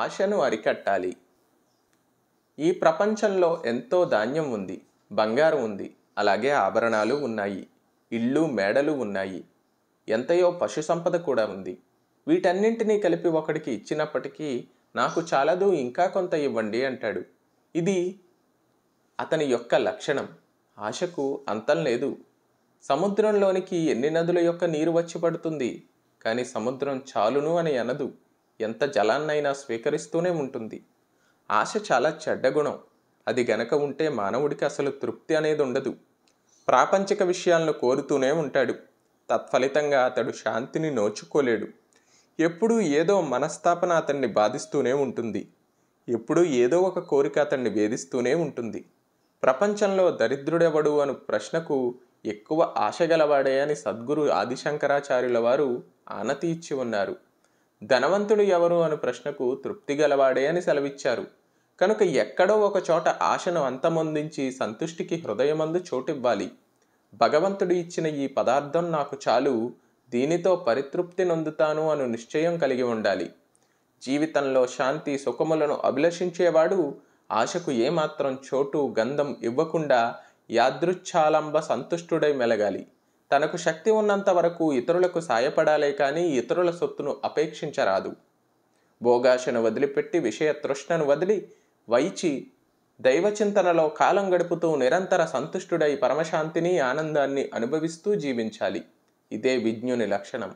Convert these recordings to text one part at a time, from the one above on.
ఆశను అరికట్టాలి ఈ ప్రపంచంలో ఎంతో ధాన్యం ఉంది బంగారం ఉంది అలాగే ఆభరణాలు ఉన్నాయి ఇళ్ళు మేడలు ఉన్నాయి ఎంతయో పశు సంపద కూడా ఉంది వీటన్నింటినీ కలిపి ఒకడికి ఇచ్చినప్పటికీ నాకు చాలదు ఇంకా కొంత ఇవ్వండి అంటాడు ఇది అతని యొక్క లక్షణం ఆశకు అంతం లేదు సముద్రంలోనికి ఎన్ని నదుల యొక్క నీరు వచ్చి పడుతుంది కానీ సముద్రం చాలును అని అనదు ఎంత జలాన్నైనా స్వీకరిస్తూనే ఉంటుంది ఆశ చాలా చెడ్డగుణం అది గనక ఉంటే మానవుడికి అసలు తృప్తి అనేది ఉండదు ప్రాపంచిక విషయాలను కోరుతూనే ఉంటాడు తత్ఫలితంగా అతడు శాంతిని నోచుకోలేడు ఎప్పుడూ ఏదో మనస్తాపన అతన్ని బాధిస్తూనే ఉంటుంది ఎప్పుడూ ఏదో ఒక కోరిక అతన్ని వేధిస్తూనే ఉంటుంది ప్రపంచంలో దరిద్రుడెవడు అను ప్రశ్నకు ఎక్కువ ఆశ అని సద్గురు ఆదిశంకరాచార్యుల వారు ఆనతి ఇచ్చి ఉన్నారు ధనవంతుడు ఎవరు అను ప్రశ్నకు తృప్తి గలవాడే అని సెలవిచ్చారు కనుక ఎక్కడో ఒక చోట ఆశను అంతమొందించి సంతుష్టికి హృదయమందు చోటివ్వాలి భగవంతుడు ఇచ్చిన ఈ పదార్థం నాకు చాలు దీనితో పరితృప్తి నొందుతాను అను నిశ్చయం కలిగి ఉండాలి జీవితంలో శాంతి సుఖములను అభిలషించేవాడు ఆశకు ఏమాత్రం చోటు గంధం ఇవ్వకుండా యాదృచ్ఛాలంబ సంతుష్టుడై మెలగాలి తనకు శక్తి ఉన్నంత వరకు ఇతరులకు సాయపడాలే కానీ ఇతరుల సొత్తును అపేక్షించరాదు భోగాశను వదిలిపెట్టి విషయ తృష్ణను వదిలి వైచి దైవచింతనలో కాలం గడుపుతూ నిరంతర సంతుష్టుడై పరమశాంతిని ఆనందాన్ని అనుభవిస్తూ జీవించాలి ఇదే విజ్ఞుని లక్షణం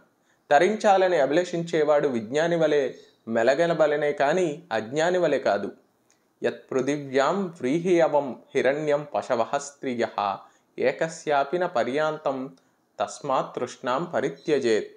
తరించాలని అభిలషించేవాడు విజ్ఞాని వలె మెలగనబలనే కానీ అజ్ఞాని వలె కాదు యత్ పృథివ్యాం వ్రీహియవం హిరణ్యం పశవహ స్త్రియ ఏకస్యాపిన పర్యాంతం தஸ்மாத் திருஷ்ணாம் பரித்தியஜேத்